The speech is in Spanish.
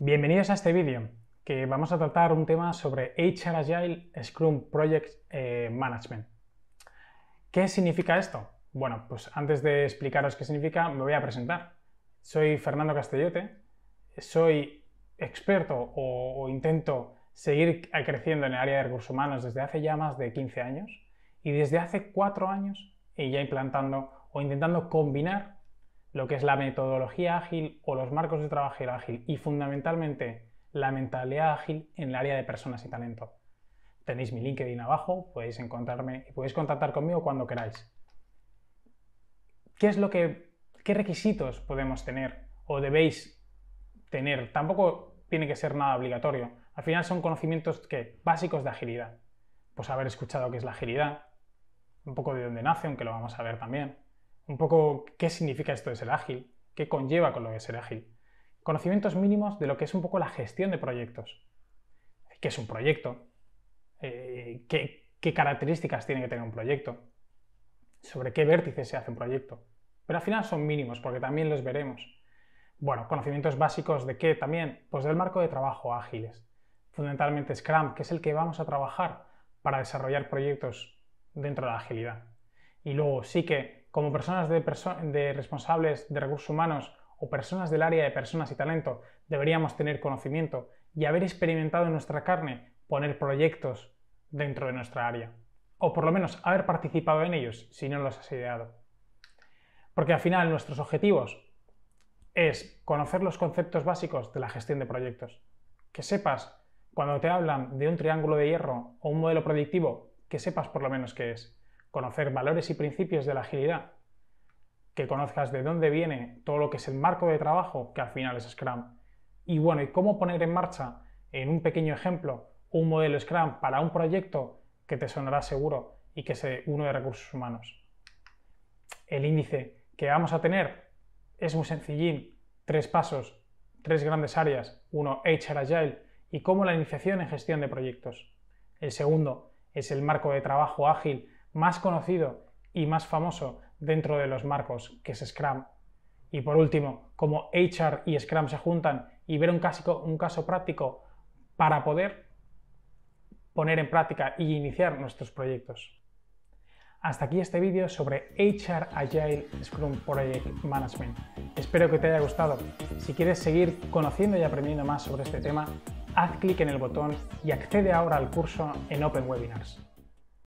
Bienvenidos a este vídeo, que vamos a tratar un tema sobre HR Agile Scrum Project eh, Management. ¿Qué significa esto? Bueno, pues antes de explicaros qué significa, me voy a presentar. Soy Fernando Castellote, soy experto o, intento seguir creciendo en el área de recursos humanos desde hace ya más de 15 años y desde hace 4 años y ya implantando o intentando combinar lo que es la metodología ágil o los marcos de trabajo ágil y fundamentalmente la mentalidad ágil en el área de personas y talento. Tenéis mi LinkedIn abajo, podéis encontrarme y podéis contactar conmigo cuando queráis. ¿Qué es lo que qué requisitos podemos tener o debéis tener? Tampoco tiene que ser nada obligatorio. Al final son conocimientos que básicos de agilidad. Pues haber escuchado qué es la agilidad, un poco de dónde nace, aunque lo vamos a ver también un poco qué significa esto de ser ágil, qué conlleva con lo de ser ágil. Conocimientos mínimos de lo que es un poco la gestión de proyectos. ¿Qué es un proyecto? Eh, ¿qué, ¿Qué características tiene que tener un proyecto? ¿Sobre qué vértices se hace un proyecto? Pero al final son mínimos porque también los veremos. Bueno, conocimientos básicos de qué también? Pues del marco de trabajo ágiles. Fundamentalmente Scrum, que es el que vamos a trabajar para desarrollar proyectos dentro de la agilidad. Y luego sí que como personas de, responsables de recursos humanos o personas del área de personas y talento, deberíamos tener conocimiento y haber experimentado en nuestra carne poner proyectos dentro de nuestra área. O por lo menos haber participado en ellos si no los has ideado. Porque al final nuestros objetivos es conocer los conceptos básicos de la gestión de proyectos. Que sepas, cuando te hablan de un triángulo de hierro o un modelo predictivo, que sepas por lo menos qué es conocer valores y principios de la agilidad, que conozcas de dónde viene todo lo que es el marco de trabajo, que al final es Scrum. Y bueno, cómo poner en marcha, en un pequeño ejemplo, un modelo Scrum para un proyecto que te sonará seguro y que sea uno de recursos humanos. El índice que vamos a tener es muy sencillín, tres pasos, tres grandes áreas. Uno, HR Agile y cómo la iniciación en gestión de proyectos. El segundo es el marco de trabajo ágil más conocido y más famoso dentro de los marcos, que es Scrum. Y por último, cómo HR y Scrum se juntan y ver un caso, un caso práctico para poder poner en práctica y iniciar nuestros proyectos. Hasta aquí este vídeo sobre HR Agile Scrum Project Management. Espero que te haya gustado. Si quieres seguir conociendo y aprendiendo más sobre este tema, haz clic en el botón y accede ahora al curso en Open Webinars.